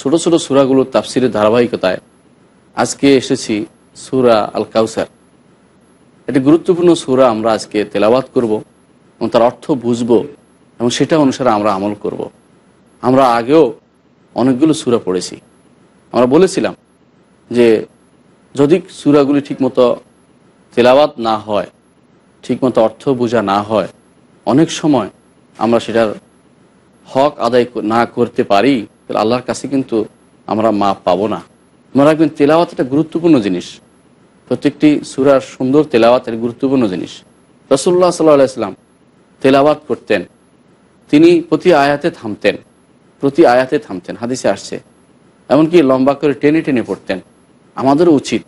ছোট ছোট সুরাগুলোর তাফসিরের ধারাবাহিকতায় আজকে এসেছি সুরা আল কাউসার একটি গুরুত্বপূর্ণ সুরা আমরা আজকে তেলাবাত করব এবং তার অর্থ বুঝব এবং সেটা অনুসারে আমরা আমল করব। আমরা আগেও অনেকগুলো সুরা পড়েছি আমরা বলেছিলাম যে যদি সুরাগুলি ঠিকমতো তেলাবাদ না হয় ঠিকমতো অর্থ বোঝা না হয় অনেক সময় আমরা সেটার হক আদায় না করতে পারি তাহলে আল্লাহর কাছে কিন্তু আমরা মাপ পাবো না মনে রাখবেন তেলাওয়াত একটা গুরুত্বপূর্ণ জিনিস প্রত্যেকটি সুরার সুন্দর তেলাওয়াতের গুরুত্বপূর্ণ জিনিস রসুল্লাহ সাল্লাহ ইসলাম তেলাওয়াত করতেন তিনি প্রতি আয়াতে থামতেন প্রতি আয়াতে থামতেন হাদিসে আসছে এমনকি লম্বা করে টেনে টেনে পড়তেন আমাদের উচিত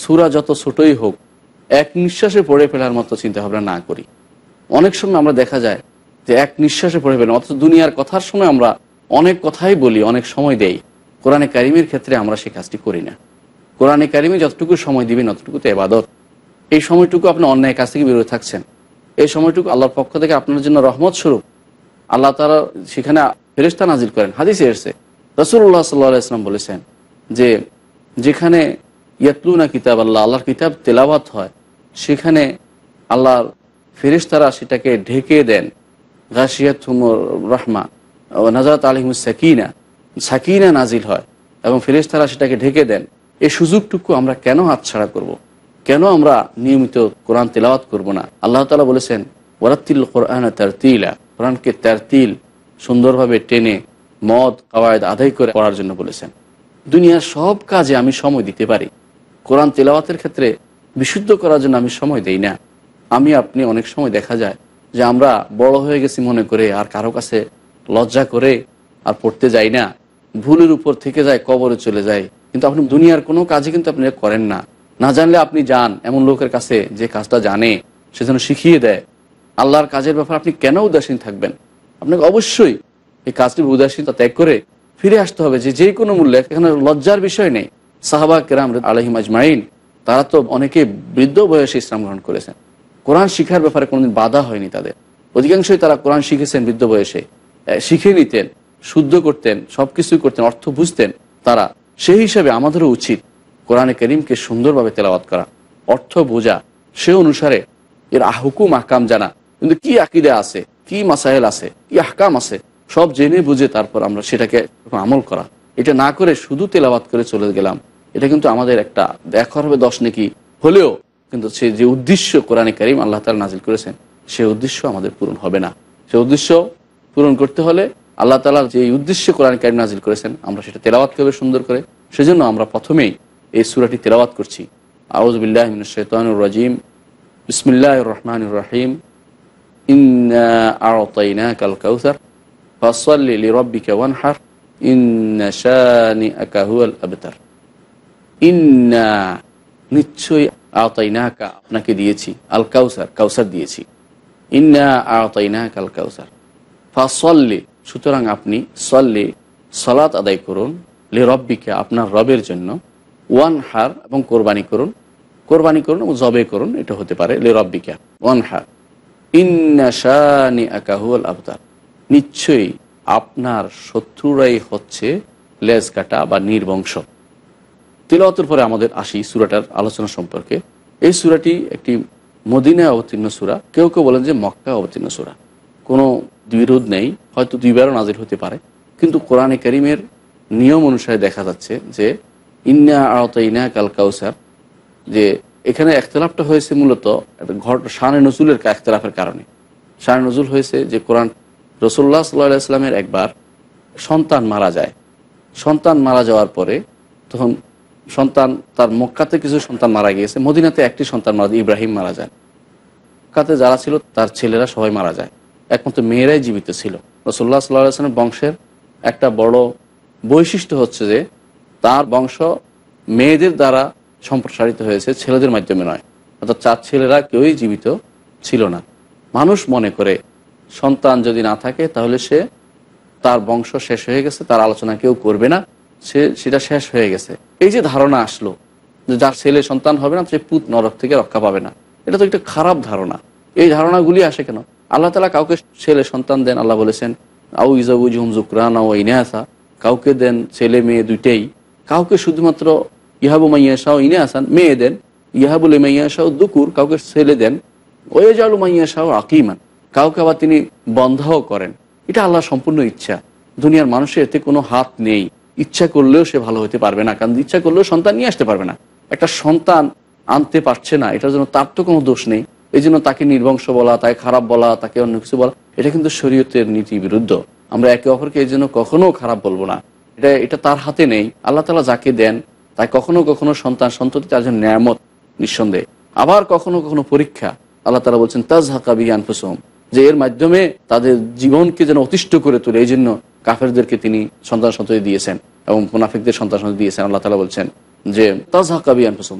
সুরা যত ছোটই হোক এক নিঃশ্বাসে পড়ে ফেলার মতো চিন্তাভাবনা না করি অনেক সময় আমরা দেখা যায় যে এক নিঃশ্বাসে পড়ে ফেলেন অথচ দুনিয়ার কথার সময় আমরা অনেক কথাই বলি অনেক সময় দেই কোরআনে কারিমের ক্ষেত্রে আমরা সে কাজটি করি না কোরআনে কারিমে যতটুকু সময় দিবেন অতটুকু তো এবাদত এই সময়টুকু আপনি অন্যায় কাজ থেকে বেরোয় থাকছেন এই সময়টুকু আল্লাহর পক্ষ থেকে আপনার জন্য রহমত স্বরূপ আল্লাহ তারা সেখানে ফেরেস্তা নাজিল করেন হাদিসে এসছে রসুল্লাহ সাল্লাহ ইসলাম বলেছেন যে যেখানে ইয়াতলুনা কিতাব আল্লাহ আল্লাহর কিতাব তেলাবাত হয় সেখানে আল্লাহর ফেরিস্তারা সেটাকে ঢেকে দেন গাছিয়াত থুমুর রহমা নাজরাত আলিম সাকিনা সাকিনা নাজিল হয় এবং ফেরেশতারা সেটাকে ঢেকে দেন এই সুযোগটুকু আমরা কেন হাতছাড়া করব। কেন আমরা নিয়মিত কোরআন তেলাওয়াত করব না আল্লাহ তালা বলেছেন ওরাত্তিল কোরআন তারতিলা কোরআনকে তারতিল সুন্দরভাবে টেনে মদ কাওয়ায়দ আদায় করে পড়ার জন্য বলেছেন দুনিয়ার সব কাজে আমি সময় দিতে পারি কোরআন তেলাওয়াতের ক্ষেত্রে বিশুদ্ধ করার জন্য আমি সময় দেই না আমি আপনি অনেক সময় দেখা যায় যে আমরা বড় হয়ে গেছি মনে করে আর কারো কাছে লজ্জা করে আর পড়তে যাই না ভুলের উপর থেকে যায় কবরে চলে যায় কিন্তু আপনি দুনিয়ার কোনো কাজে কিন্তু আপনি করেন না না জানলে আপনি যান এমন লোকের কাছে যে কাজটা জানে সে যেন শিখিয়ে দেয় আল্লাহর কাজের ব্যাপারে আপনি কেন উদাসীন থাকবেন আপনাকে অবশ্যই এই কাজটি উদাসীনতা ত্যাগ করে ফিরে আসতে হবে যে যে কোনো মূল্যে এখানে লজ্জার বিষয় নেই সাহাবা কেরাম আলহিম আজমাইন তারা তো অনেকে বৃদ্ধ বয়সে ইসলাম গ্রহণ করেছেন কোরআন শিখার ব্যাপারে কোনোদিন বাধা হয়নি তাদের অধিকাংশই তারা কোরআন শিখেছেন বৃদ্ধ বয়সে শিখে নিতেন শুদ্ধ করতেন সব কিছুই করতেন অর্থ বুঝতেন তারা সেই হিসাবে আমাদেরও উচিত কোরআনে করিমকে সুন্দরভাবে তেলাওয়াত করা অর্থ বোঝা সে অনুসারে এর আহকুম আকাম জানা কিন্তু কি আকিদে আছে কি মাসাইল আছে কি আহকাম আছে সব জেনে বুঝে তারপর আমরা সেটাকে আমল করা এটা না করে শুধু তেলাবাত করে চলে গেলাম এটা কিন্তু আমাদের একটা দেখা হবে দশ নাকি হলেও কিন্তু সে যে উদ্দেশ্য কোরআনে করিম আল্লাহ তালা নাজিল করেছেন সে উদ্দেশ্য আমাদের পূরণ হবে না সে উদ্দেশ্য পূরণ করতে হলে আল্লাহ তালা যে উদ্দেশ্যে কোরআন কারিম নাজিল করেছেন আমরা সেটা তেলাওয়াত করবে সুন্দর করে সেজন্য আমরা প্রথমেই এই সুরাটি তেলাওয়াত করছি আউজবিল্লাহ শৈতানুর রাজিম বিসমিল্লাহ রহমান রাহিম ইন্না কাউসার শানি ইন্না নিশ্চয়ই আপনাকে দিয়েছি আল কাউসার কাউসার দিয়েছি ইন্না আওতাইনাক আল কাউসার ফাসল্লি সুতরাং আপনি সল্লি সলাৎ আদায় করুন লে রব্বিকে আপনার রবের জন্য ওয়ান হার এবং কোরবানি করুন কোরবানি করুন এবং জবে করুন এটা হতে পারে লে রব্বিকে ওয়ান হার ইন্নাশানি আকাহুল আবদার নিশ্চয়ই আপনার শত্রুরাই হচ্ছে লেজ কাটা বা নির্বংশ তিলতর পরে আমাদের আসি সুরাটার আলোচনা সম্পর্কে এই সুরাটি একটি মদিনায় অবতীর্ণ সুরা কেউ কেউ বলেন যে মক্কা অবতীর্ণ সুরা কোনো বিরোধ নেই হয়তো দুইবারও নাজির হতে পারে কিন্তু কোরআনে করিমের নিয়ম অনুসারে দেখা যাচ্ছে যে ইন্না আড়তা ইনা কাল কাউসার যে এখানে একতলাপটা হয়েছে মূলত ঘট শানে নজুলের একতলাফের কারণে শানে নজুল হয়েছে যে কোরআন রসুল্লাহ সাল্লাহ ইসলামের একবার সন্তান মারা যায় সন্তান মারা যাওয়ার পরে তখন সন্তান তার মক্কাতে কিছু সন্তান মারা গিয়েছে মদিনাতে একটি সন্তান মারা ইব্রাহিম মারা যায় কাতে যারা ছিল তার ছেলেরা সবাই মারা যায় একমাত্র মেয়েরাই জীবিত ছিল রসোল্লা সাল্লাহ আসলামের বংশের একটা বড় বৈশিষ্ট্য হচ্ছে যে তার বংশ মেয়েদের দ্বারা সম্প্রসারিত হয়েছে ছেলেদের মাধ্যমে নয় অর্থাৎ চার ছেলেরা কেউই জীবিত ছিল না মানুষ মনে করে সন্তান যদি না থাকে তাহলে সে তার বংশ শেষ হয়ে গেছে তার আলোচনা কেউ করবে না সে সেটা শেষ হয়ে গেছে এই যে ধারণা আসলো যে যার ছেলে সন্তান হবে না সে পুত নরক থেকে রক্ষা পাবে না এটা তো একটা খারাপ ধারণা এই ধারণাগুলি আসে কেন আল্লাহ তালা কাউকে ছেলে সন্তান দেন আল্লাহ বলেছেন আউ ইজাবু জুম জুকরান ইনে ইনেহাসা কাউকে দেন ছেলে মেয়ে দুইটাই কাউকে শুধুমাত্র ইহাবু মাইয়া শাহ ইনে আসান মেয়ে দেন মাইয়া শাহ দুকুর কাউকে ছেলে দেন ওয়েজালু শাহ আকিমান কাউকে আবার তিনি বন্ধও করেন এটা আল্লাহ সম্পূর্ণ ইচ্ছা দুনিয়ার মানুষের এতে কোনো হাত নেই ইচ্ছা করলেও সে ভালো হতে পারবে না কারণ ইচ্ছা করলেও সন্তান নিয়ে আসতে পারবে না একটা সন্তান আনতে পারছে না এটার জন্য তার তো কোনো দোষ নেই এই জন্য তাকে নির্বংশ বলা তাকে খারাপ বলা তাকে অন্য কিছু বলা এটা কিন্তু শরীয়তের নীতি বিরুদ্ধ আমরা একে অপরকে এই জন্য কখনো খারাপ বলবো না এটা এটা তার হাতে নেই আল্লাহ তালা যাকে দেন তাই কখনো কখনো সন্তান সন্ততি তার জন্য ন্যায়ামত নিঃসন্দেহ আবার কখনো কখনো পরীক্ষা আল্লাহ তালা বলছেন তাজ হাকা বিয়ান ফুসম যে এর মাধ্যমে তাদের জীবনকে যেন অতিষ্ঠ করে তোলে এই জন্য কাফেরদেরকে তিনি সন্তান সন্ততি দিয়েছেন এবং মুনাফিকদের সন্তান সন্ততি দিয়েছেন আল্লাহ তালা বলছেন যে তাজ হাকা বিয়ান ফুসম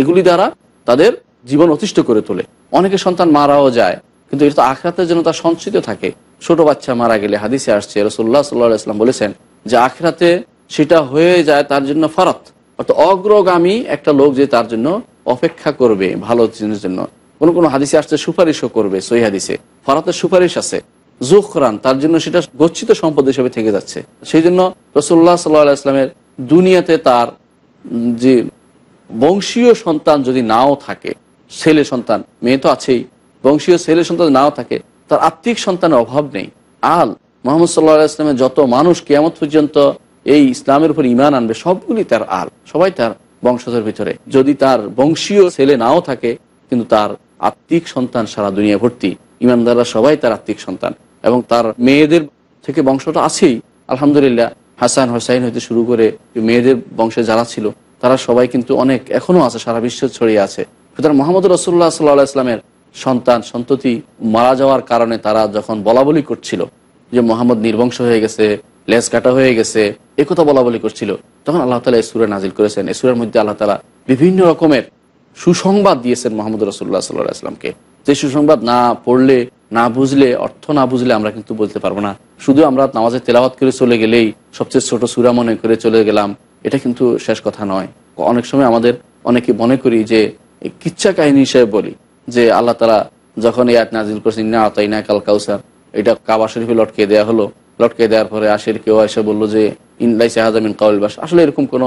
এগুলি দ্বারা তাদের জীবন অতিষ্ঠ করে তোলে অনেকে সন্তান মারাও যায় কিন্তু এটা তো আখরাতের জন্য তার সঞ্চিত থাকে ছোট বাচ্চা মারা গেলে হাদিসে আসছে রসোল্লা সাল্লাহ ইসলাম বলেছেন যে আখরাতে সেটা হয়ে যায় তার জন্য ফরত অর্থাৎ অগ্রগামী একটা লোক যে তার জন্য অপেক্ষা করবে ভালো জিনিসের জন্য কোনো কোনো হাদিসে আসছে সুপারিশও করবে সই হাদিসে ফরাতের সুপারিশ আছে জোখরান তার জন্য সেটা গচ্ছিত সম্পদ হিসেবে থেকে যাচ্ছে সেই জন্য রসোল্লা সাল্লাহ ইসলামের দুনিয়াতে তার যে বংশীয় সন্তান যদি নাও থাকে ছেলে সন্তান মেয়ে তো আছেই বংশীয় ছেলে সন্তান নাও থাকে তার আত্মিক সন্তানের অভাব নেই আল মোহাম্মদ সাল্লাহ ইসলামের যত মানুষ কেয়ামত পর্যন্ত এই ইসলামের উপর ইমান আনবে সবগুলি তার আল সবাই তার বংশধর ভিতরে যদি তার বংশীয় ছেলে নাও থাকে কিন্তু তার আত্মিক সন্তান সারা দুনিয়া ভর্তি ইমানদাররা সবাই তার আত্মিক সন্তান এবং তার মেয়েদের থেকে বংশটা আছেই আলহামদুলিল্লাহ হাসান হোসাইন হইতে শুরু করে মেয়েদের বংশে যারা ছিল তারা সবাই কিন্তু অনেক এখনও আছে সারা বিশ্ব ছড়িয়ে আছে সুতরাং মোহাম্মদ রসুল্লাহ সাল্লাহ ইসলামের সন্তান সন্ততি মারা যাওয়ার কারণে তারা যখন বলা বলি করছিল যে মোহাম্মদ নির্বংশ হয়ে গেছে লেস কাটা হয়ে গেছে একথা বলি করছিল তখন আল্লাহ তালা এই সুরে নাজিল করেছেন এই সুরের মধ্যে আল্লাহ তালা বিভিন্ন রকমের সুসংবাদ দিয়েছেন মোহাম্মদ রসুল্লাহ সাল্লাহ আসলামকে যে সুসংবাদ না পড়লে না বুঝলে অর্থ না বুঝলে আমরা কিন্তু বলতে পারবো না শুধু আমরা নামাজে তেলাওয়াত করে চলে গেলেই সবচেয়ে ছোট সুরা মনে করে চলে গেলাম এটা কিন্তু শেষ কথা নয় অনেক সময় আমাদের অনেকে মনে করি যে কিচ্ছা কাহিনী হিসেবে বলি যে আল্লাহ তালা যখন এই আট নাজিল করছেন না আতাই না কাল কাউসার এটা কাবা শরীফে লটকে দেওয়া হলো লটকে দেওয়ার পরে আশের কেউ এসে বললো যে ইনলাই শাহাজামিন কাউল বাস আসলে এরকম কোনো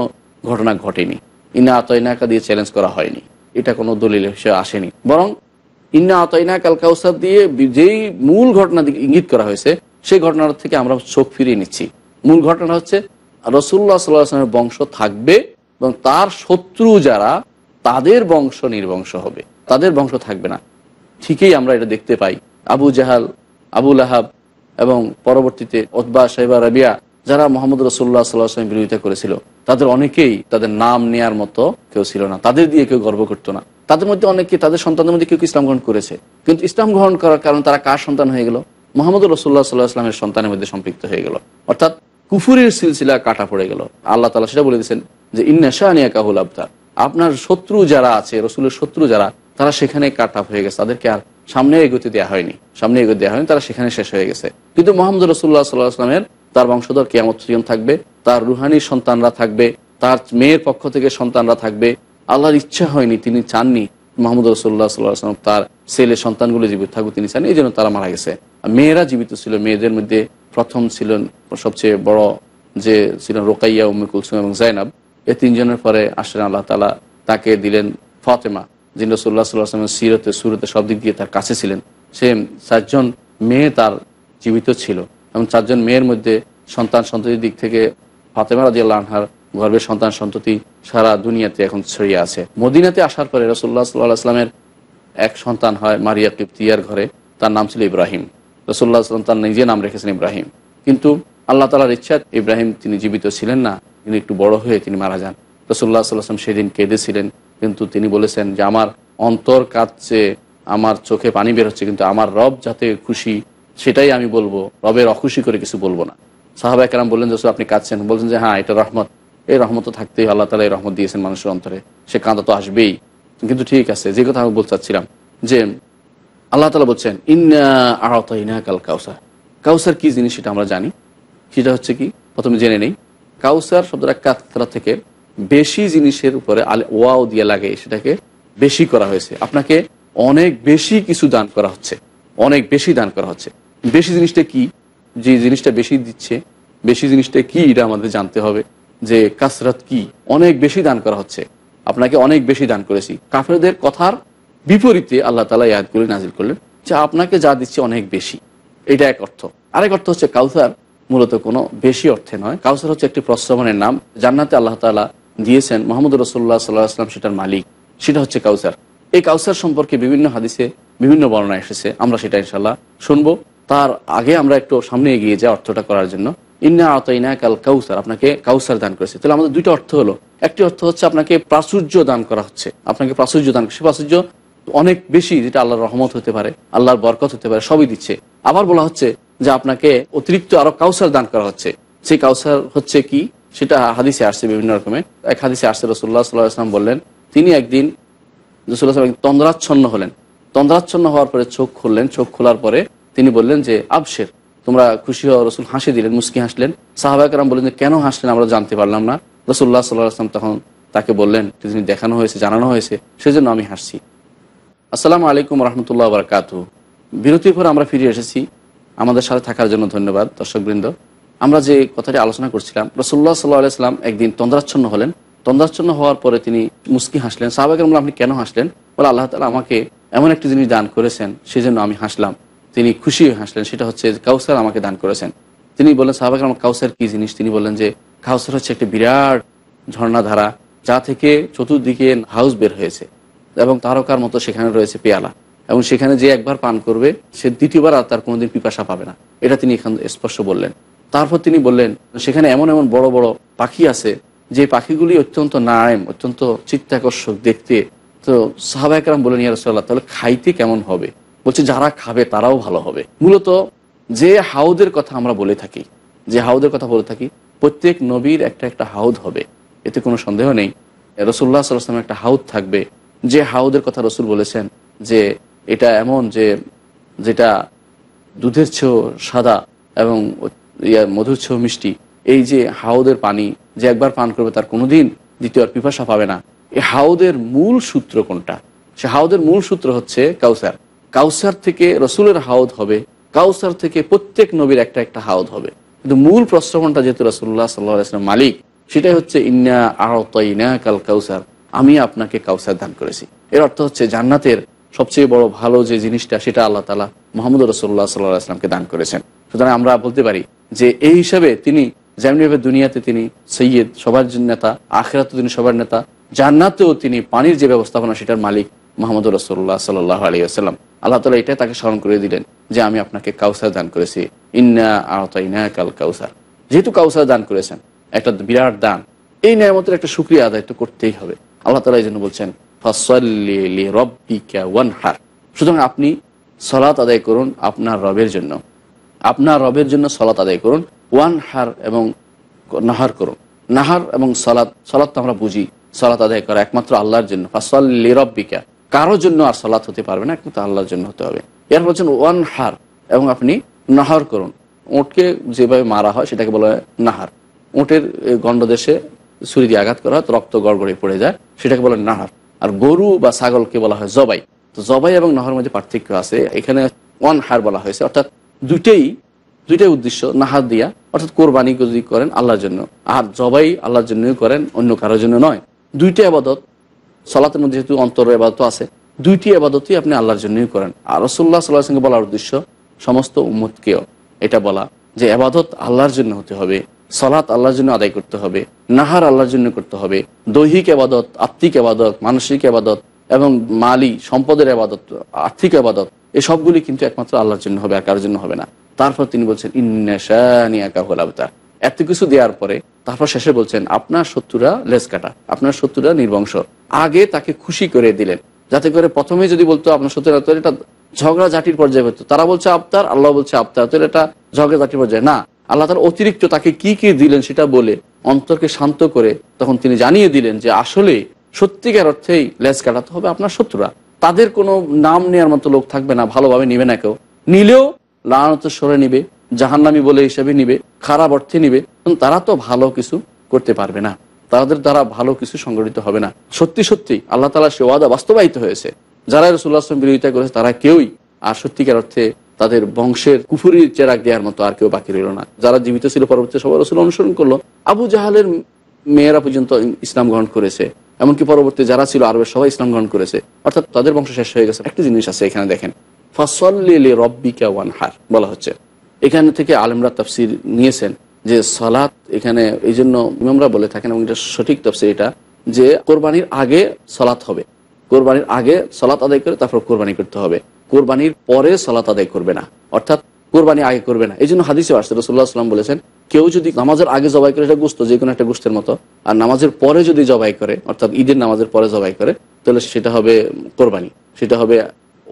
ঘটনা ঘটেনি ইন্না আতয়নাকা দিয়ে চ্যালেঞ্জ করা হয়নি এটা কোনো দলিল হিসেবে আসেনি বরং ইন্না আতয়না কাল কাউসার দিয়ে যেই মূল ঘটনা দিকে ইঙ্গিত করা হয়েছে সেই ঘটনার থেকে আমরা চোখ ফিরিয়ে নিচ্ছি মূল ঘটনা হচ্ছে রসুল্লাহ সাল্লাহ আসলামের বংশ থাকবে এবং তার শত্রু যারা তাদের বংশ নির্বংশ হবে তাদের বংশ থাকবে না ঠিকই আমরা এটা দেখতে পাই আবু জাহাল আবুল আহাব এবং পরবর্তীতে ওতবা সাহেবা রাবিয়া যারা মোহাম্মদ রসুল্লাহ সাল্লাহ বিরোধিতা করেছিল তাদের অনেকেই তাদের নাম নেয়ার মতো কেউ ছিল না তাদের দিয়ে কেউ গর্ব করতো না তাদের মধ্যে অনেকে তাদের সন্তানদের মধ্যে কেউ ইসলাম গ্রহণ করেছে কিন্তু ইসলাম গ্রহণ করার কারণ তারা কার সন্তান হয়ে গেল মোহাম্মদ রসুল্লাহ সাল্লাহ সন্তানের মধ্যে সম্পৃক্ত হয়ে গেল অর্থাৎ কুফুরের সিলসিলা কাটা পড়ে গেল আল্লাহ তালা সেটা বলে দিয়েছেন যে ইন্না শাহ নিয়া কাহুল আবদার আপনার শত্রু যারা আছে রসুলের শত্রু যারা তারা সেখানে কাট হয়ে গেছে তাদেরকে আর সামনে এগোতে দেওয়া হয়নি সামনে এগোতে দেওয়া হয়নি তারা সেখানে শেষ হয়ে গেছে কিন্তু মোহাম্মদ রসুল্লাহ সাল্লাহ আসলামের তার বংশধর কেয়ামত থাকবে তার রুহানি সন্তানরা থাকবে তার মেয়ের পক্ষ থেকে সন্তানরা থাকবে আল্লাহর ইচ্ছা হয়নি তিনি চাননি মোহাম্মদ রসুল্লাহ আসলাম তার ছেলে সন্তানগুলো জীবিত থাকুক তিনি চান এই জন্য তারা মারা গেছে মেয়েরা জীবিত ছিল মেয়েদের মধ্যে প্রথম ছিলেন সবচেয়ে বড় যে ছিলেন রোকাইয়া উম্মিকুলসুম এবং জাইনাব এ তিনজনের পরে আসলেন আল্লাহ তালা তাকে দিলেন ফতেমা যিনি রসুল্লাহ সাল্লাহামের সিরতে সুরতে সব দিক দিয়ে তার কাছে ছিলেন সে চারজন মেয়ে তার জীবিত ছিল এবং চারজন মেয়ের মধ্যে সন্তান সন্ততির দিক থেকে ফাতেমা রাজিয়াল আনহার গর্বের সন্তান সন্ততি সারা দুনিয়াতে এখন ছড়িয়ে আছে মদিনাতে আসার পরে রসুল্লাহ সাল্লাহ আসলামের এক সন্তান হয় মারিয়া কিপ্তিয়ার ঘরে তার নাম ছিল ইব্রাহিম রসুল্লাহ আসলাম তার নিজে নাম রেখেছেন ইব্রাহিম কিন্তু আল্লাহ তালার ইচ্ছা ইব্রাহিম তিনি জীবিত ছিলেন না তিনি একটু বড় হয়ে তিনি মারা যান রসুল্লাহ সাল্লাম সেদিন কেঁদেছিলেন কিন্তু তিনি বলেছেন যে আমার অন্তর কাঁদছে আমার চোখে পানি বেরোচ্ছে কিন্তু আমার রব যাতে খুশি সেটাই আমি বলবো রবের অখুশি করে কিছু বলবো না সাহাবা একরাম বললেন যসু আপনি কাঁদছেন বলছেন যে হ্যাঁ এটা রহমত এই রহমত তো থাকতেই আল্লাহ তালা এই রহমত দিয়েছেন মানুষের অন্তরে সে কাঁদা তো আসবেই কিন্তু ঠিক আছে যে কথা আমি বলতে চাচ্ছিলাম যে আল্লাহ তালা বলছেন ইন আহত ইনা কাউসার কাউসার কি জিনিস সেটা আমরা জানি সেটা হচ্ছে কি প্রথমে জেনে নেই কাউসার শব্দটা কাতরা থেকে বেশি জিনিসের উপরে আলে ওয়াও দিয়ে লাগে সেটাকে বেশি করা হয়েছে আপনাকে অনেক বেশি কিছু দান করা হচ্ছে অনেক বেশি দান করা হচ্ছে বেশি জিনিসটা কি যে জিনিসটা বেশি দিচ্ছে বেশি জিনিসটা কি এটা আমাদের জানতে হবে যে কাসরত কি অনেক বেশি দান করা হচ্ছে আপনাকে অনেক বেশি দান করেছি কাফেরদের কথার বিপরীতে আল্লাহ তালা ইয়াদ করে নাজিল করলেন যে আপনাকে যা দিচ্ছে অনেক বেশি এটা এক অর্থ আরেক অর্থ হচ্ছে কাউসার মূলত কোনো বেশি অর্থে নয় কাউসার হচ্ছে একটি প্রস্রবণের নাম জান্নাতে আল্লাহ তালা দিয়েছেন মোহাম্মদ রসোল্লা সাল্লাহ আসলাম সেটার মালিক সেটা হচ্ছে কাউসার এই কাউসার সম্পর্কে বিভিন্ন হাদিসে বিভিন্ন বর্ণনা এসেছে আমরা সেটা ইনশাল্লাহ শুনবো তার আগে আমরা একটু সামনে এগিয়ে যাই অর্থটা করার জন্য ইন্না আতইনা কাল কাউসার আপনাকে কাউসার দান করেছে তাহলে আমাদের দুইটা অর্থ হলো একটি অর্থ হচ্ছে আপনাকে প্রাচুর্য দান করা হচ্ছে আপনাকে প্রাচুর্য দান সে প্রাচুর্য অনেক বেশি যেটা আল্লাহর রহমত হতে পারে আল্লাহর বরকত হতে পারে সবই দিচ্ছে আবার বলা হচ্ছে যে আপনাকে অতিরিক্ত আরো কাউসার দান করা হচ্ছে সেই কাউসার হচ্ছে কি সেটা হাদিসে আসছে বিভিন্ন রকমের এক হাদিসে আসছে রসুল্লাহ সাল্লাহ আসলাম বললেন তিনি একদিন রসুল্লাহ সাল্লাম তন্দ্রাচ্ছন্ন হলেন তন্দ্রাচ্ছন্ন হওয়ার পরে চোখ খুললেন চোখ খোলার পরে তিনি বললেন যে আবশের তোমরা খুশি হওয়া রসুল হাসি দিলেন মুস্কি হাসলেন সাহাবাকরাম বললেন যে কেন হাসলেন আমরা জানতে পারলাম না রসুল্লাহ সাল্লাহ আসলাম তখন তাকে বললেন তিনি দেখানো হয়েছে জানানো হয়েছে সেজন্য আমি হাসছি আসসালামু আলাইকুম রহমতুল্লাহ বরকাত বিরতির পর আমরা ফিরে এসেছি আমাদের সাথে থাকার জন্য ধন্যবাদ দর্শকবৃন্দ আমরা যে কথাটি আলোচনা করছিলাম রসুল্লাহ সাল্লাহ ইসলাম একদিন তন্দ্রাচ্ছন্ন হলেন তন্দ্রাচ্ছন্ন হওয়ার পরে তিনি মুস্কি হাসলেন সাহাবাকে বললাম আপনি কেন হাসলেন বলে আল্লাহ তালা আমাকে এমন একটি জিনিস দান করেছেন সেই জন্য আমি হাসলাম তিনি খুশি হয়ে হাসলেন সেটা হচ্ছে কাউসার আমাকে দান করেছেন তিনি বললেন সাহাবাকে আমার কাউসার কী জিনিস তিনি বললেন যে কাউসার হচ্ছে একটি বিরাট ঝর্ণাধারা যা থেকে চতুর্দিকে হাউস বের হয়েছে এবং তারকার মতো সেখানে রয়েছে পেয়ালা এবং সেখানে যে একবার পান করবে সে দ্বিতীয়বার আর তার কোনোদিন পিপাসা পাবে না এটা তিনি এখান স্পর্শ বললেন তারপর তিনি বললেন সেখানে এমন এমন বড় বড় পাখি আছে যে পাখিগুলি অত্যন্ত নারায়ণ অত্যন্ত চিত্তাকর্ষক দেখতে তো সাহাবা একরাম বলেন ইয়ারসাল্লাহ তাহলে খাইতে কেমন হবে বলছে যারা খাবে তারাও ভালো হবে মূলত যে হাউদের কথা আমরা বলে থাকি যে হাউদের কথা বলে থাকি প্রত্যেক নবীর একটা একটা হাউদ হবে এতে কোনো সন্দেহ নেই রসুল্লাহ সাল্লাম একটা হাউদ থাকবে যে হাউদের কথা রসুল বলেছেন যে এটা এমন যে যেটা দুধের ছেও সাদা এবং ইয়া মধুর ছেও মিষ্টি এই যে হাওদের পানি যে একবার পান করবে তার কোনো দিন দ্বিতীয়বার পিপাসা পাবে না এই হাওদের মূল সূত্র কোনটা সে হাউদের মূল সূত্র হচ্ছে কাউসার কাউসার থেকে রসুলের হাওদ হবে কাউসার থেকে প্রত্যেক নবীর একটা একটা হাউদ হবে কিন্তু মূল প্রস্রবণটা যেহেতু রসুল্লাহ সাল্লাহাম মালিক সেটাই হচ্ছে ইন্না আহতাইনা কাল কাউসার আমি আপনাকে কাউসার দান করেছি এর অর্থ হচ্ছে জান্নাতের সবচেয়ে বড় ভালো যে জিনিসটা সেটা আল্লাহ তালা মোহাম্মদ রসোল্লা সাল্লাহ আসলামকে দান করেছেন সুতরাং আমরা বলতে পারি যে এই হিসাবে তিনি যেমনিভাবে দুনিয়াতে তিনি সৈয়দ সবার নেতা আখেরাতে তিনি সবার নেতা জান্নাতেও তিনি পানির যে ব্যবস্থাপনা সেটার মালিক মোহাম্মদ রসোল্লা সাল্লাহ আলী আসসালাম আল্লাহ তালা এটাই তাকে স্মরণ করে দিলেন যে আমি আপনাকে কাউসার দান করেছি ইন্না আতাইনা কাউসার যেহেতু কাউসার দান করেছেন একটা বিরাট দান এই নিয়ামতের একটা সুক্রিয়া আদায় তো করতেই হবে আল্লাহ তালা এই জন্য বলছেন ফসল্লি রব্বিকা ওয়ানহার সুতরাং আপনি সলাত আদায় করুন আপনার রবের জন্য আপনার রবের জন্য সলাত আদায় করুন ওয়ান হার এবং নাহার করুন নাহার এবং সলাত সলাত তো আমরা বুঝি সলাত আদায় করা একমাত্র আল্লাহর জন্য ফাসল্লি রব্বিকা কারো জন্য আর সলাত হতে পারবে না একমাত্র আল্লাহর জন্য হতে হবে এর বলছেন ওয়ান হার এবং আপনি নাহার করুন ওটকে যেভাবে মারা হয় সেটাকে বলা হয় নাহার ওটের গণ্ডদেশে ছুরি দিয়ে আঘাত করা হয় রক্ত গড়গড়ে পড়ে যায় সেটাকে বলে নাহার আর গরু বা ছাগলকে বলা হয় জবাই তো জবাই এবং নাহর মধ্যে পার্থক্য আছে এখানে ওয়ান হার বলা হয়েছে অর্থাৎ দুইটাই দুইটাই উদ্দেশ্য নাহার দিয়া অর্থাৎ কোরবানি যদি করেন আল্লাহর জন্য আর জবাই আল্লাহর জন্যই করেন অন্য কারোর জন্য নয় দুইটি আবাদত সলাতের মধ্যে যেহেতু অন্তর আবাদত আছে দুইটি আবাদতই আপনি আল্লাহর জন্যই করেন আর রসুল্লাহ সাল্লাহ সঙ্গে বলার উদ্দেশ্য সমস্ত উম্মতকেও এটা বলা যে আবাদত আল্লাহর জন্য হতে হবে সলাৎ আল্লাহর জন্য আদায় করতে হবে নাহার আল্লাহর জন্য করতে হবে দৈহিক আবাদত আত্মিক আবাদত মানসিক আবাদত এবং মালি সম্পদের আবাদত আর্থিক আবাদত এই সবগুলি কিন্তু একমাত্র আল্লাহর জন্য হবে আর জন্য হবে না তারপর তিনি বলছেন ইন্নাশানিয়াকা এত কিছু দেওয়ার পরে তারপর শেষে বলছেন আপনার শত্রুরা লেস কাটা আপনার শত্রুরা নির্বংশ আগে তাকে খুশি করে দিলেন যাতে করে প্রথমে যদি বলতো আপনার শত্রুরা তো এটা ঝগড়া জাটির পর্যায়ে হতো তারা বলছে আপনার আল্লাহ বলছে আপনার তো এটা ঝগড়া জাটির পর্যায়ে না আল্লাহ তার অতিরিক্ত তাকে কি কি দিলেন সেটা বলে অন্তরকে শান্ত করে তখন তিনি জানিয়ে দিলেন যে আসলে সত্যিকার অর্থেই লেজ কাটাতে হবে আপনার শত্রুরা তাদের কোনো নাম নেওয়ার মতো লোক থাকবে না ভালোভাবে নিবে না কেউ নিলেও লালানত সরে নিবে জাহান্নামি বলে হিসেবে নিবে খারাপ অর্থে নিবে তারা তো ভালো কিছু করতে পারবে না তাদের দ্বারা ভালো কিছু সংগঠিত হবে না সত্যি সত্যি আল্লাহ তালা সে ওয়াদা বাস্তবায়িত হয়েছে যারা রসুল্লাহ আসলাম বিরোধিতা করেছে তারা কেউই আর সত্যিকার অর্থে তাদের বংশের কুফুরির চেরাক দেওয়ার মতো আর কেউ বাকি রইল না যারা জীবিত ছিল পরবর্তী সবার রসুল অনুসরণ করলো আবু জাহালের মেয়েরা পর্যন্ত ইসলাম গ্রহণ করেছে এমনকি পরবর্তী যারা ছিল আরবের সবাই ইসলাম গ্রহণ করেছে অর্থাৎ তাদের বংশ শেষ হয়ে গেছে একটা জিনিস আছে এখানে দেখেন ফাসল্লি রব্বিকা ওয়ানহার বলা হচ্ছে এখানে থেকে আলমরা তাফসির নিয়েছেন যে সালাত এখানে এই জন্য ইমামরা বলে থাকেন এবং এটা সঠিক তফসির এটা যে কোরবানির আগে সালাত হবে কোরবানির আগে সালাত আদায় করে তারপর কোরবানি করতে হবে কোরবানির পরে সলাত আদায় করবে না অর্থাৎ কোরবানি আগে করবে না এই জন্য হাদিসে আসছে রসুল্লাহ আসলাম বলেছেন কেউ যদি নামাজের আগে জবাই করে এটা গুস্ত যে কোনো একটা গুস্তের মতো আর নামাজের পরে যদি জবাই করে অর্থাৎ ঈদের নামাজের পরে জবাই করে তাহলে সেটা হবে কোরবানি সেটা হবে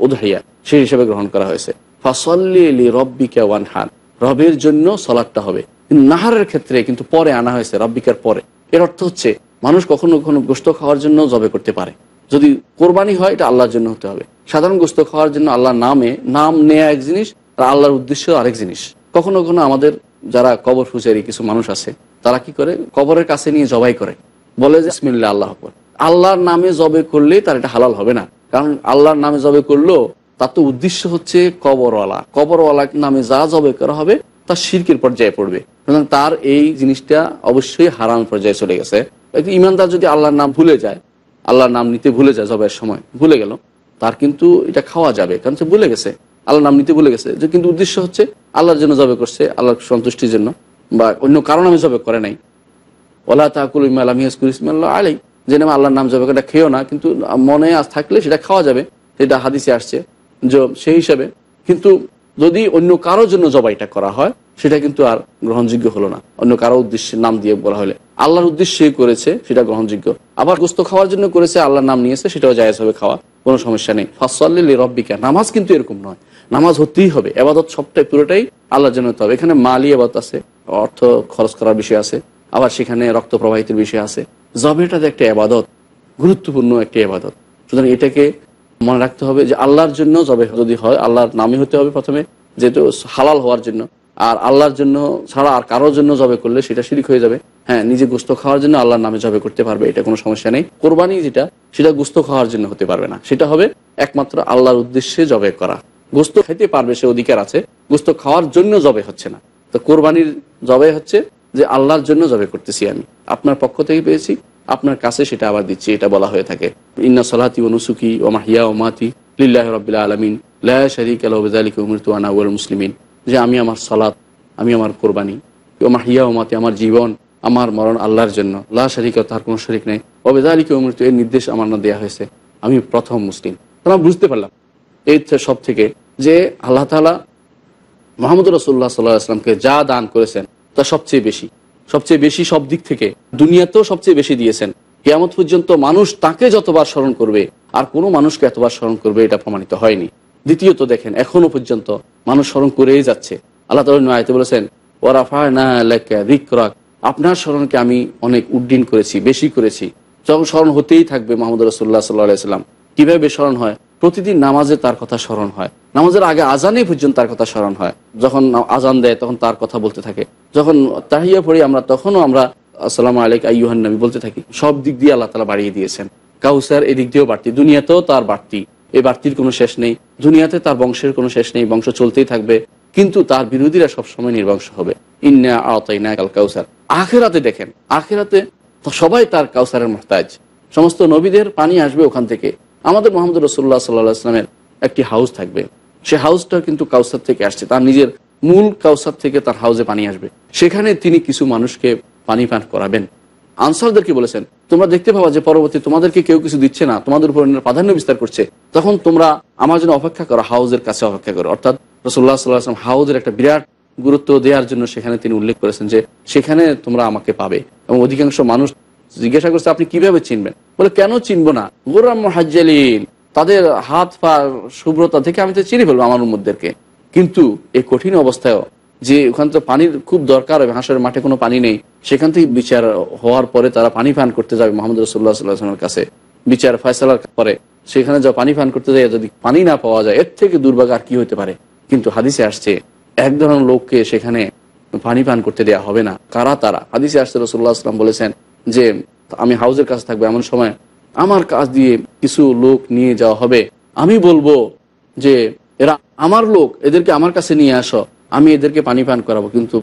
উধাইয়া সেই হিসেবে গ্রহণ করা হয়েছে ফাসল্লি রব্বিকা ওয়ান হান রবের জন্য সলাদটা হবে নাহারের ক্ষেত্রে কিন্তু পরে আনা হয়েছে রব্বিকার পরে এর অর্থ হচ্ছে মানুষ কখনো কখনো গোস্ত খাওয়ার জন্য জবে করতে পারে যদি কোরবানি হয় এটা আল্লাহর জন্য হতে হবে সাধারণ গোস্ত খাওয়ার জন্য আল্লাহর নামে নাম নেয়া এক জিনিস আর আল্লাহর উদ্দেশ্য আরেক জিনিস কখনো কখনো আমাদের যারা কবর ফুচারি কিছু মানুষ আছে তারা কি করে কবরের কাছে নিয়ে জবাই করে বলে যে ইসমিল্লা আল্লাহ আল্লাহর নামে জবে করলে তার এটা হালাল হবে না কারণ আল্লাহর নামে জবে করলো তার তো উদ্দেশ্য হচ্ছে কবরওয়ালা কবরওয়ালা নামে যা জবে করা হবে তা শির্কের পর্যায়ে পড়বে সুতরাং তার এই জিনিসটা অবশ্যই হারান পর্যায়ে চলে গেছে ইমানদার যদি আল্লাহর নাম ভুলে যায় আল্লাহর নাম নিতে ভুলে যায় জবের সময় ভুলে গেল তার কিন্তু এটা খাওয়া যাবে কারণ সে ভুলে গেছে আল্লাহর নাম নিতে ভুলে গেছে যে কিন্তু উদ্দেশ্য হচ্ছে আল্লাহর জন্য জবে করছে আল্লাহর সন্তুষ্টির জন্য বা অন্য কারণ আমি জবে করে নাই ওলা তাহকুল ইমাল আমি ইসমাল্লা আলাই যে না আল্লাহর নাম জবে এটা খেয়েও না কিন্তু মনে আজ থাকলে সেটা খাওয়া যাবে সেটা হাদিসে আসছে যে সেই হিসাবে কিন্তু যদি অন্য কারো জন্য জবাইটা করা হয় সেটা কিন্তু আর গ্রহণযোগ্য হলো না অন্য কারো উদ্দেশ্যে নাম দিয়ে বলা হলে আল্লাহর উদ্দেশ্যে করেছে সেটা গ্রহণযোগ্য আবার গোস্ত খাওয়ার জন্য করেছে আল্লাহর নাম নিয়েছে সেটাও জায়গা হবে খাওয়া কোনো সমস্যা নেই ফাঁসাল্লি রব্বিকা নামাজ কিন্তু এরকম নয় নামাজ হতেই হবে এবাদত সবটাই পুরোটাই আল্লাহর জন্য হতে হবে এখানে মালি এবাদত আছে অর্থ খরচ করার বিষয় আছে আবার সেখানে রক্ত প্রবাহিতের বিষয় আছে জবেটা যে একটা এবাদত গুরুত্বপূর্ণ একটি এবাদত সুতরাং এটাকে মনে রাখতে হবে যে আল্লাহর জন্য জবে যদি হয় আল্লাহর নামই হতে হবে প্রথমে যেহেতু হালাল হওয়ার জন্য আর আল্লাহর জন্য ছাড়া আর কারোর জন্য জবে করলে সেটা শিরিক হয়ে যাবে হ্যাঁ নিজে গুস্ত খাওয়ার জন্য আল্লাহর নামে জবে করতে পারবে এটা কোনো সমস্যা নেই কোরবানি যেটা সেটা গুস্ত খাওয়ার জন্য হতে পারবে না সেটা হবে একমাত্র আল্লাহর উদ্দেশ্যে জবে করা গোস্ত খাইতে পারবে সে অধিকার আছে গোস্ত খাওয়ার জন্য জবে হচ্ছে না তো কোরবানির জবে হচ্ছে যে আল্লাহর জন্য জবে করতেছি আমি আপনার পক্ষ থেকে পেয়েছি আপনার কাছে সেটা আবার দিচ্ছি এটা বলা হয়ে থাকে ইন্না সলাতি অনুসুকি ওমা হিয়া ওমাতি লিল্লাহ রবিল্লা আলমিন লাহ শরিক আলহালিক উমরতু আনাউল মুসলিমিন যে আমি আমার সালাদ আমি আমার কোরবানি আমার হিয়া ওমাতে আমার জীবন আমার মরণ আল্লাহর জন্য আল্লাহ শরিক তার কোনো শরিক নেই অবেদারিকে অমৃত এর নির্দেশ আমার না দেওয়া হয়েছে আমি প্রথম মুসলিম তোমরা বুঝতে পারলাম এই সব থেকে যে আল্লাহ তালা মোহাম্মদ রসুল্লাহ সাল্লাহ আসলামকে যা দান করেছেন তা সবচেয়ে বেশি সবচেয়ে বেশি সব দিক থেকে দুনিয়াতেও সবচেয়ে বেশি দিয়েছেন কেয়ামত পর্যন্ত মানুষ তাকে যতবার স্মরণ করবে আর কোনো মানুষকে এতবার স্মরণ করবে এটা প্রমাণিত হয়নি দ্বিতীয়ত দেখেন এখনো পর্যন্ত মানুষ স্মরণ করেই যাচ্ছে আল্লাহ তালা আয়তে বলেছেন ওয়ারাফা আপনার স্মরণকে আমি অনেক উড্ডীন করেছি বেশি করেছি যখন স্মরণ হতেই থাকবে মোহাম্মদ রসুল্লাহ সাল্লাহ সাল্লাম কীভাবে স্মরণ হয় প্রতিদিন নামাজে তার কথা স্মরণ হয় নামাজের আগে আজানে পর্যন্ত তার কথা স্মরণ হয় যখন আজান দেয় তখন তার কথা বলতে থাকে যখন তাহিয়া পড়ি আমরা তখনও আমরা আসসালাম আলিক আইহান নবী বলতে থাকি সব দিক দিয়ে আল্লাহ তালা বাড়িয়ে দিয়েছেন কাউসার এদিক দিয়েও বাড়তি দুনিয়াতেও তার বাড়তি এই বাড়তির কোনো শেষ নেই দুনিয়াতে তার বংশের কোনো শেষ নেই বংশ চলতেই থাকবে কিন্তু তার বিরোধীরা সবসময় নির্বংশ হবে ইন্না আতাইনা কাল কাউসার আখেরাতে দেখেন আখেরাতে সবাই তার কাউসারের মহতাজ সমস্ত নবীদের পানি আসবে ওখান থেকে আমাদের মোহাম্মদ রসুল্লাহ সাল্লাহ আসলামের একটি হাউস থাকবে সে হাউসটা কিন্তু কাউসার থেকে আসছে তার নিজের মূল কাউসার থেকে তার হাউসে পানি আসবে সেখানে তিনি কিছু মানুষকে পানি পান করাবেন আনসারদেরকে বলেছেন তোমরা দেখতে পাবা যে পরবর্তী তোমাদেরকে কেউ কিছু দিচ্ছে না তোমাদের উপর প্রাধান্য বিস্তার করছে তখন তোমরা আমার জন্য অপেক্ষা করো হাউজের কাছে অপেক্ষা করো অর্থাৎ রসুল্লাহ সাল্লাহ হাউজের একটা বিরাট গুরুত্ব দেওয়ার জন্য সেখানে তিনি উল্লেখ করেছেন যে সেখানে তোমরা আমাকে পাবে এবং অধিকাংশ মানুষ জিজ্ঞাসা করছে আপনি কিভাবে চিনবেন বলে কেন চিনবো না গোরাম হাজ্জালিন তাদের হাত পা শুভ্রতা থেকে আমি তো চিনি ফেলবো আমার উম্মদদেরকে কিন্তু এই কঠিন অবস্থায় যে ওখানে তো পানির খুব দরকার হবে হাঁসের মাঠে কোনো পানি নেই সেখান থেকে বিচার হওয়ার পরে তারা পানি পান করতে যাবে মোহাম্মদ রসুল্লাহ সাল্লাহামের কাছে বিচার ফয়সালার পরে সেখানে যা পানি পান করতে যায় যদি পানি না পাওয়া যায় এর থেকে দুর্ভাগ আর কি হতে পারে কিন্তু হাদিসে আসছে এক ধরনের লোককে সেখানে পানি পান করতে দেয়া হবে না কারা তারা হাদিসে আসছে রসুল্লাহ আসলাম বলেছেন যে আমি হাউজের কাছে থাকবো এমন সময় আমার কাজ দিয়ে কিছু লোক নিয়ে যাওয়া হবে আমি বলবো যে এরা আমার লোক এদেরকে আমার কাছে নিয়ে আসো আমি এদেরকে পানি পান করাবো কিন্তু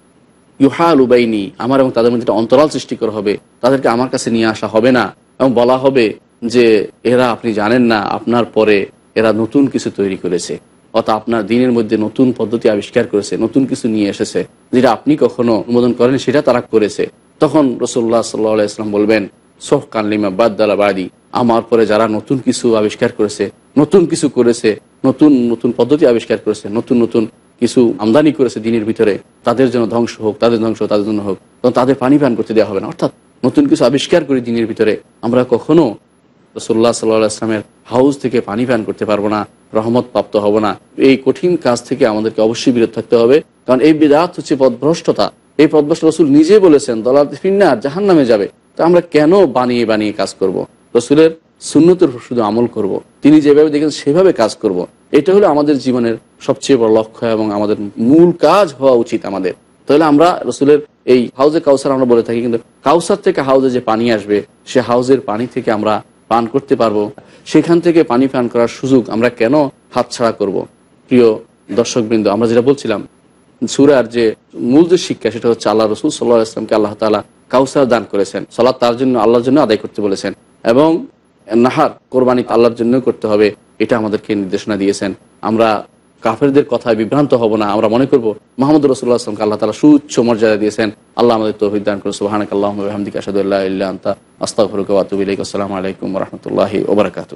ইউহাল উবাইনি আমার এবং তাদের মধ্যে অন্তরাল সৃষ্টি করা হবে তাদেরকে আমার কাছে নিয়ে আসা হবে না এবং বলা হবে যে এরা আপনি জানেন না আপনার পরে এরা নতুন কিছু তৈরি করেছে অর্থাৎ আপনার দিনের মধ্যে নতুন পদ্ধতি আবিষ্কার করেছে নতুন কিছু নিয়ে এসেছে যেটা আপনি কখনো অনুমোদন করেন সেটা তারা করেছে তখন রসুল্লাহ সাল্লাহ ইসলাম বলবেন সোফ কানলিমা দালা বাদি আমার পরে যারা নতুন কিছু আবিষ্কার করেছে নতুন কিছু করেছে নতুন নতুন পদ্ধতি আবিষ্কার করেছে নতুন নতুন কিছু আমদানি করেছে দিনের ভিতরে তাদের জন্য ধ্বংস হোক তাদের ধ্বংস তাদের জন্য হোক তখন তাদের পানি পান করতে দেওয়া হবে না অর্থাৎ নতুন কিছু আবিষ্কার করি দিনের ভিতরে আমরা কখনো রসোল্লা সাল্লাহ আসলামের হাউস থেকে পানি পান করতে পারবো না রহমত প্রাপ্ত হব না এই কঠিন কাজ থেকে আমাদেরকে অবশ্যই বিরত থাকতে হবে কারণ এই বিদাত হচ্ছে পদভ্রষ্টতা এই পদভ্রষ্ট রসুল নিজে বলেছেন দলাল ফিন্নার জাহান নামে যাবে তা আমরা কেন বানিয়ে বানিয়ে কাজ করব। রসুলের সুন্নতের শুধু আমল করব। তিনি যেভাবে দেখেন সেভাবে কাজ করব। এটা হলো আমাদের জীবনের সবচেয়ে বড় লক্ষ্য এবং আমাদের মূল কাজ হওয়া উচিত আমাদের তাহলে আমরা রসুলের এই হাউজে কাউসার আমরা বলে থাকি কিন্তু কাউসার থেকে হাউজে যে পানি আসবে সে হাউজের পানি থেকে আমরা পান করতে পারবো সেখান থেকে পানি পান করার সুযোগ আমরা কেন হাতছাড়া করব। প্রিয় দর্শকবৃন্দ আমরা যেটা বলছিলাম সুরার যে মূল যে শিক্ষা সেটা হচ্ছে আল্লাহ রসুল সাল্লাহ ইসলামকে আল্লাহ তালা কাউসার দান করেছেন সালাদ তার জন্য আল্লাহর জন্য আদায় করতে বলেছেন এবং নাহার কোরবানি আল্লাহর জন্য করতে হবে এটা আমাদেরকে নির্দেশনা দিয়েছেন আমরা কাফেরদের কথায় বিভ্রান্ত হব না আমরা মনে করব মোহাম্মদ রসুল্লাহ আসলামকে আল্লাহ তালা সুচ্ছ মর্যাদা দিয়েছেন আল্লাহ আমাদের তৌহিদ দান করুন সুহানক আল্লাহমদিক আসাদুল্লাহ আস্তাফরুক আতুবিল্লাইক আসসালামু আলাইকুম রহমতুল্লাহি ওবরাকাতু